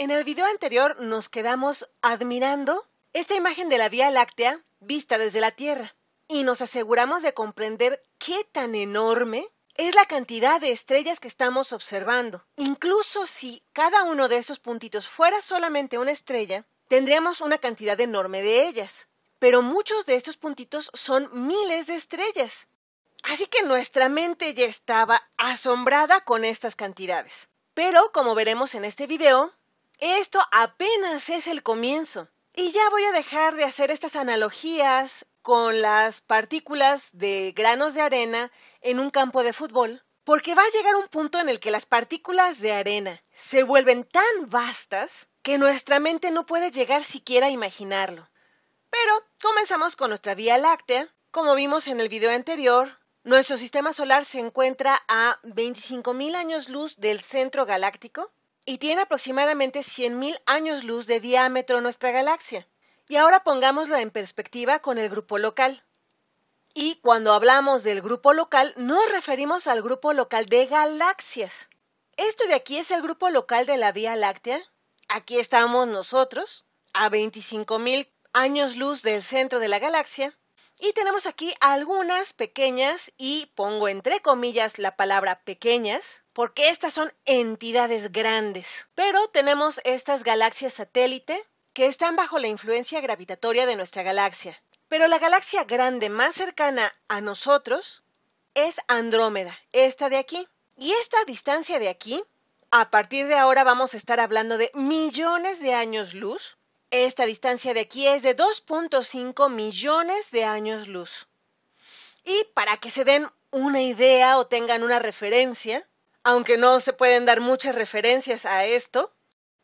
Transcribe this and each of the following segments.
En el video anterior nos quedamos admirando esta imagen de la Vía Láctea vista desde la Tierra y nos aseguramos de comprender qué tan enorme es la cantidad de estrellas que estamos observando. Incluso si cada uno de esos puntitos fuera solamente una estrella, tendríamos una cantidad enorme de ellas. Pero muchos de estos puntitos son miles de estrellas. Así que nuestra mente ya estaba asombrada con estas cantidades. Pero, como veremos en este video, esto apenas es el comienzo. Y ya voy a dejar de hacer estas analogías con las partículas de granos de arena en un campo de fútbol, porque va a llegar un punto en el que las partículas de arena se vuelven tan vastas que nuestra mente no puede llegar siquiera a imaginarlo. Pero comenzamos con nuestra Vía Láctea. Como vimos en el video anterior, nuestro sistema solar se encuentra a 25.000 años luz del centro galáctico y tiene aproximadamente 100.000 años luz de diámetro nuestra galaxia. Y ahora pongámosla en perspectiva con el grupo local. Y cuando hablamos del grupo local, nos referimos al grupo local de galaxias. Esto de aquí es el grupo local de la Vía Láctea. Aquí estamos nosotros, a 25.000 años luz del centro de la galaxia. Y tenemos aquí algunas pequeñas, y pongo entre comillas la palabra pequeñas, porque estas son entidades grandes. Pero tenemos estas galaxias satélite que están bajo la influencia gravitatoria de nuestra galaxia. Pero la galaxia grande más cercana a nosotros es Andrómeda, esta de aquí. Y esta distancia de aquí, a partir de ahora vamos a estar hablando de millones de años luz. Esta distancia de aquí es de 2.5 millones de años luz. Y para que se den una idea o tengan una referencia, aunque no se pueden dar muchas referencias a esto,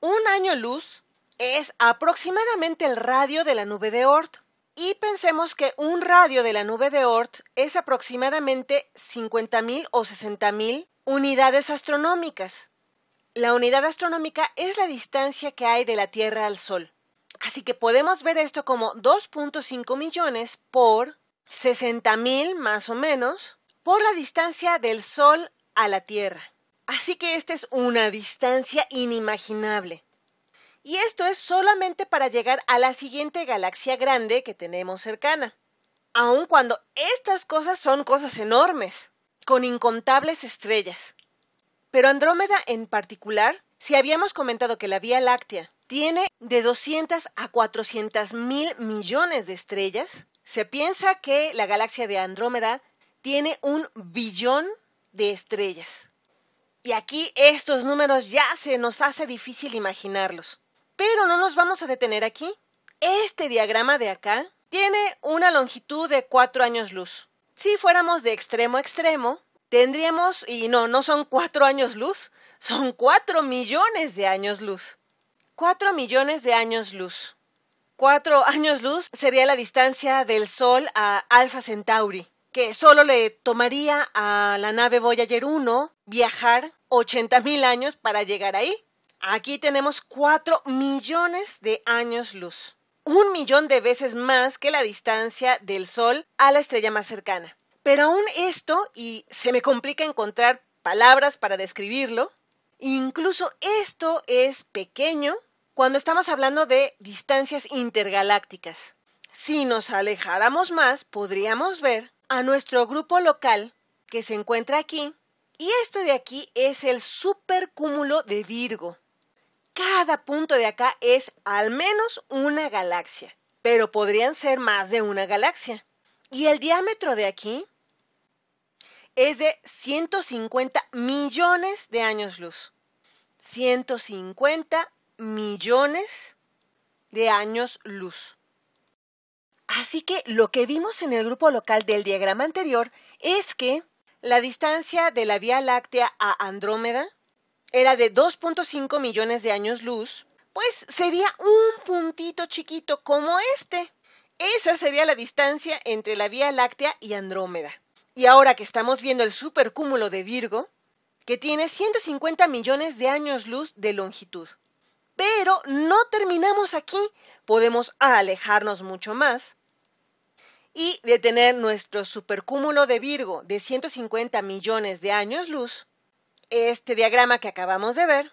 un año luz es aproximadamente el radio de la nube de Oort. Y pensemos que un radio de la nube de Oort es aproximadamente 50.000 o 60.000 unidades astronómicas. La unidad astronómica es la distancia que hay de la Tierra al Sol. Así que podemos ver esto como 2.5 millones por 60.000 más o menos por la distancia del Sol a la Tierra. Así que esta es una distancia inimaginable. Y esto es solamente para llegar a la siguiente galaxia grande que tenemos cercana. Aun cuando estas cosas son cosas enormes, con incontables estrellas. Pero Andrómeda en particular, si habíamos comentado que la Vía Láctea tiene de 200 a 400 mil millones de estrellas, se piensa que la galaxia de Andrómeda tiene un billón de estrellas. Y aquí estos números ya se nos hace difícil imaginarlos. Pero no nos vamos a detener aquí. Este diagrama de acá tiene una longitud de 4 años luz. Si fuéramos de extremo a extremo, tendríamos, y no, no son 4 años luz, son 4 millones de años luz. 4 millones de años luz. 4 años luz sería la distancia del Sol a Alfa Centauri que solo le tomaría a la nave Voyager 1 viajar 80.000 años para llegar ahí. Aquí tenemos 4 millones de años luz, un millón de veces más que la distancia del Sol a la estrella más cercana. Pero aún esto, y se me complica encontrar palabras para describirlo, incluso esto es pequeño cuando estamos hablando de distancias intergalácticas. Si nos alejáramos más, podríamos ver a nuestro grupo local que se encuentra aquí. Y esto de aquí es el supercúmulo de Virgo. Cada punto de acá es al menos una galaxia, pero podrían ser más de una galaxia. Y el diámetro de aquí es de 150 millones de años luz. 150 millones de años luz. Así que lo que vimos en el grupo local del diagrama anterior es que la distancia de la Vía Láctea a Andrómeda era de 2.5 millones de años luz, pues sería un puntito chiquito como este. Esa sería la distancia entre la Vía Láctea y Andrómeda. Y ahora que estamos viendo el supercúmulo de Virgo, que tiene 150 millones de años luz de longitud. Pero no terminamos aquí, podemos alejarnos mucho más y de tener nuestro supercúmulo de Virgo de 150 millones de años luz, este diagrama que acabamos de ver,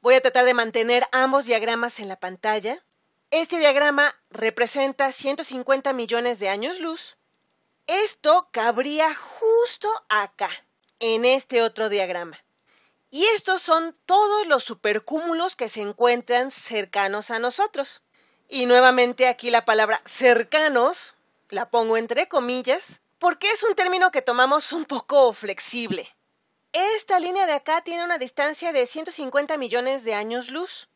voy a tratar de mantener ambos diagramas en la pantalla. Este diagrama representa 150 millones de años luz. Esto cabría justo acá, en este otro diagrama. Y estos son todos los supercúmulos que se encuentran cercanos a nosotros. Y nuevamente aquí la palabra cercanos la pongo entre comillas porque es un término que tomamos un poco flexible. Esta línea de acá tiene una distancia de 150 millones de años luz.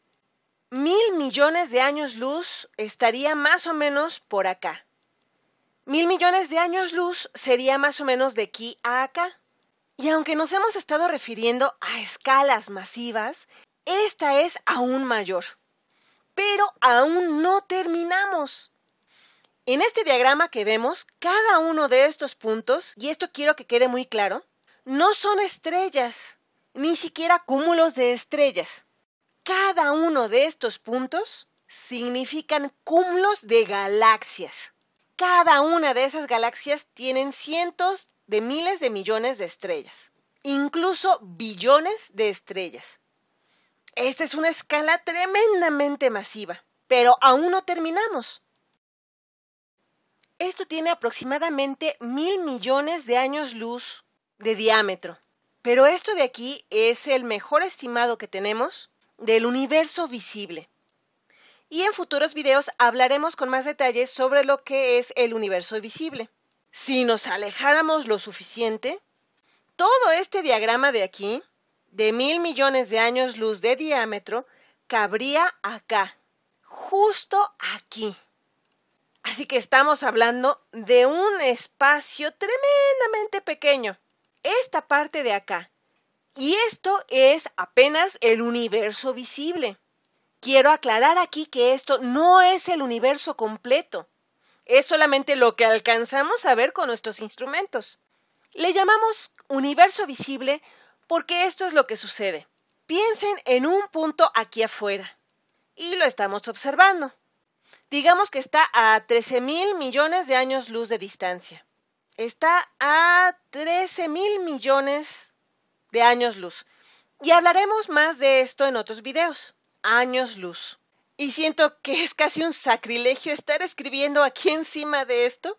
Mil millones de años luz estaría más o menos por acá. Mil millones de años luz sería más o menos de aquí a acá. Y aunque nos hemos estado refiriendo a escalas masivas, esta es aún mayor pero aún no terminamos. En este diagrama que vemos, cada uno de estos puntos, y esto quiero que quede muy claro, no son estrellas, ni siquiera cúmulos de estrellas. Cada uno de estos puntos significan cúmulos de galaxias. Cada una de esas galaxias tienen cientos de miles de millones de estrellas, incluso billones de estrellas. Esta es una escala tremendamente masiva, pero aún no terminamos. Esto tiene aproximadamente mil millones de años luz de diámetro, pero esto de aquí es el mejor estimado que tenemos del universo visible. Y en futuros videos hablaremos con más detalles sobre lo que es el universo visible. Si nos alejáramos lo suficiente, todo este diagrama de aquí de mil millones de años luz de diámetro cabría acá, justo aquí. Así que estamos hablando de un espacio tremendamente pequeño, esta parte de acá. Y esto es apenas el universo visible. Quiero aclarar aquí que esto no es el universo completo, es solamente lo que alcanzamos a ver con nuestros instrumentos. Le llamamos universo visible porque esto es lo que sucede. Piensen en un punto aquí afuera y lo estamos observando. Digamos que está a 13 mil millones de años luz de distancia. Está a 13 mil millones de años luz. Y hablaremos más de esto en otros videos. Años luz. Y siento que es casi un sacrilegio estar escribiendo aquí encima de esto,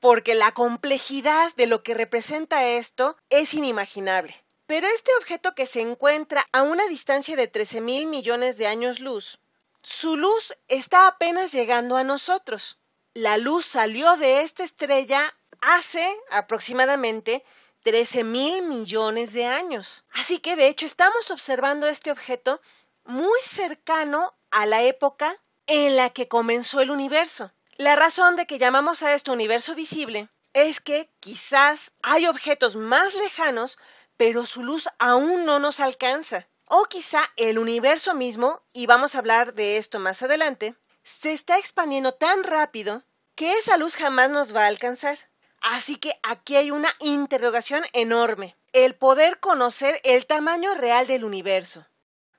porque la complejidad de lo que representa esto es inimaginable. Pero este objeto que se encuentra a una distancia de 13 mil millones de años luz, su luz está apenas llegando a nosotros. La luz salió de esta estrella hace aproximadamente 13 mil millones de años. Así que de hecho estamos observando este objeto muy cercano a la época en la que comenzó el universo. La razón de que llamamos a esto universo visible es que quizás hay objetos más lejanos pero su luz aún no nos alcanza. O quizá el universo mismo, y vamos a hablar de esto más adelante, se está expandiendo tan rápido que esa luz jamás nos va a alcanzar. Así que aquí hay una interrogación enorme, el poder conocer el tamaño real del universo.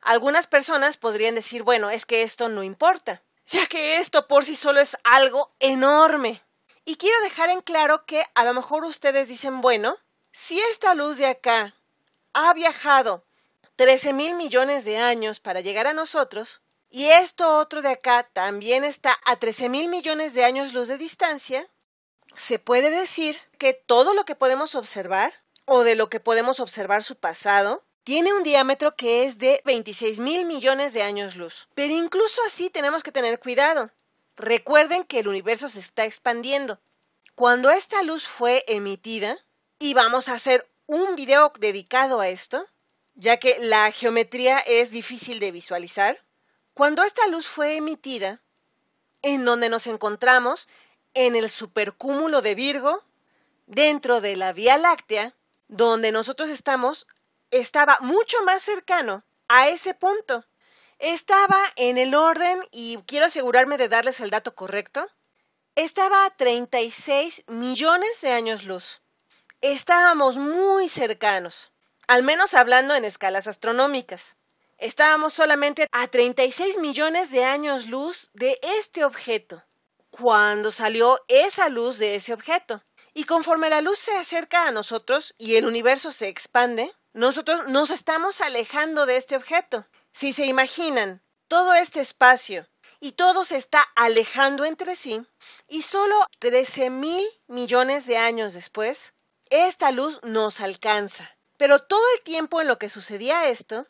Algunas personas podrían decir, bueno, es que esto no importa, ya que esto por sí solo es algo enorme. Y quiero dejar en claro que a lo mejor ustedes dicen, bueno, si esta luz de acá ha viajado 13.000 mil millones de años para llegar a nosotros, y esto otro de acá también está a 13 mil millones de años luz de distancia, se puede decir que todo lo que podemos observar, o de lo que podemos observar su pasado, tiene un diámetro que es de 26.000 mil millones de años luz. Pero incluso así tenemos que tener cuidado. Recuerden que el universo se está expandiendo. Cuando esta luz fue emitida, y vamos a hacer un video dedicado a esto, ya que la geometría es difícil de visualizar. Cuando esta luz fue emitida, en donde nos encontramos en el supercúmulo de Virgo, dentro de la Vía Láctea, donde nosotros estamos, estaba mucho más cercano a ese punto. Estaba en el orden, y quiero asegurarme de darles el dato correcto, estaba a 36 millones de años luz estábamos muy cercanos, al menos hablando en escalas astronómicas. Estábamos solamente a 36 millones de años luz de este objeto, cuando salió esa luz de ese objeto. Y conforme la luz se acerca a nosotros y el universo se expande, nosotros nos estamos alejando de este objeto. Si se imaginan, todo este espacio y todo se está alejando entre sí, y solo 13 mil millones de años después esta luz nos alcanza. Pero todo el tiempo en lo que sucedía esto,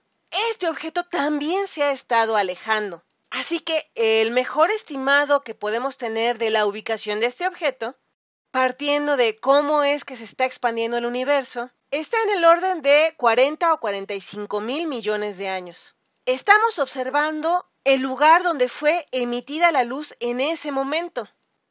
este objeto también se ha estado alejando. Así que el mejor estimado que podemos tener de la ubicación de este objeto, partiendo de cómo es que se está expandiendo el universo, está en el orden de 40 o 45 mil millones de años. Estamos observando el lugar donde fue emitida la luz en ese momento,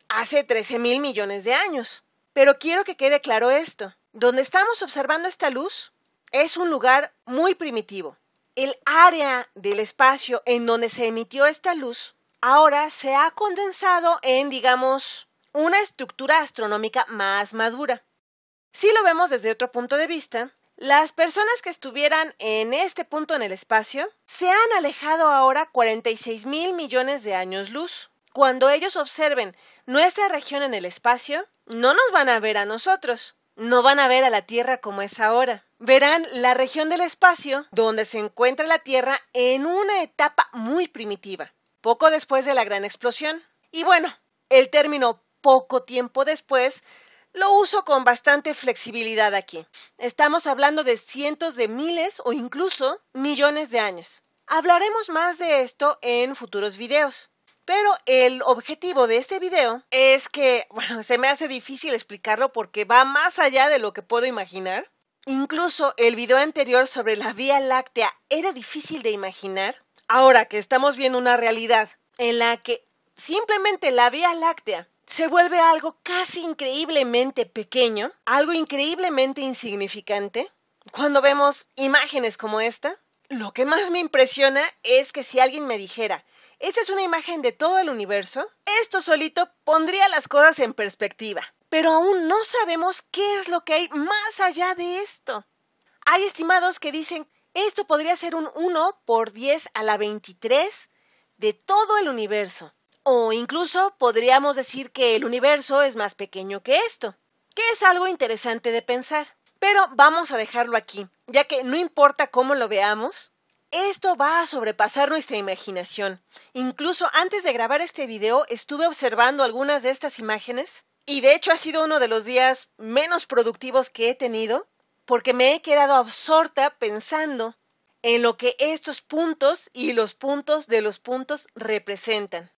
hace 13 mil millones de años. Pero quiero que quede claro esto. Donde estamos observando esta luz es un lugar muy primitivo. El área del espacio en donde se emitió esta luz ahora se ha condensado en, digamos, una estructura astronómica más madura. Si lo vemos desde otro punto de vista, las personas que estuvieran en este punto en el espacio se han alejado ahora 46 mil millones de años luz. Cuando ellos observen nuestra región en el espacio, no nos van a ver a nosotros, no van a ver a la Tierra como es ahora. Verán la región del espacio donde se encuentra la Tierra en una etapa muy primitiva, poco después de la gran explosión. Y bueno, el término poco tiempo después lo uso con bastante flexibilidad aquí. Estamos hablando de cientos de miles o incluso millones de años. Hablaremos más de esto en futuros videos. Pero el objetivo de este video es que, bueno, se me hace difícil explicarlo porque va más allá de lo que puedo imaginar. Incluso el video anterior sobre la Vía Láctea era difícil de imaginar. Ahora que estamos viendo una realidad en la que simplemente la Vía Láctea se vuelve algo casi increíblemente pequeño, algo increíblemente insignificante, cuando vemos imágenes como esta, lo que más me impresiona es que si alguien me dijera, esta es una imagen de todo el universo, esto solito pondría las cosas en perspectiva. Pero aún no sabemos qué es lo que hay más allá de esto. Hay estimados que dicen esto podría ser un 1 por 10 a la 23 de todo el universo. O incluso podríamos decir que el universo es más pequeño que esto, que es algo interesante de pensar. Pero vamos a dejarlo aquí, ya que no importa cómo lo veamos, esto va a sobrepasar nuestra imaginación. Incluso antes de grabar este video estuve observando algunas de estas imágenes y de hecho ha sido uno de los días menos productivos que he tenido porque me he quedado absorta pensando en lo que estos puntos y los puntos de los puntos representan.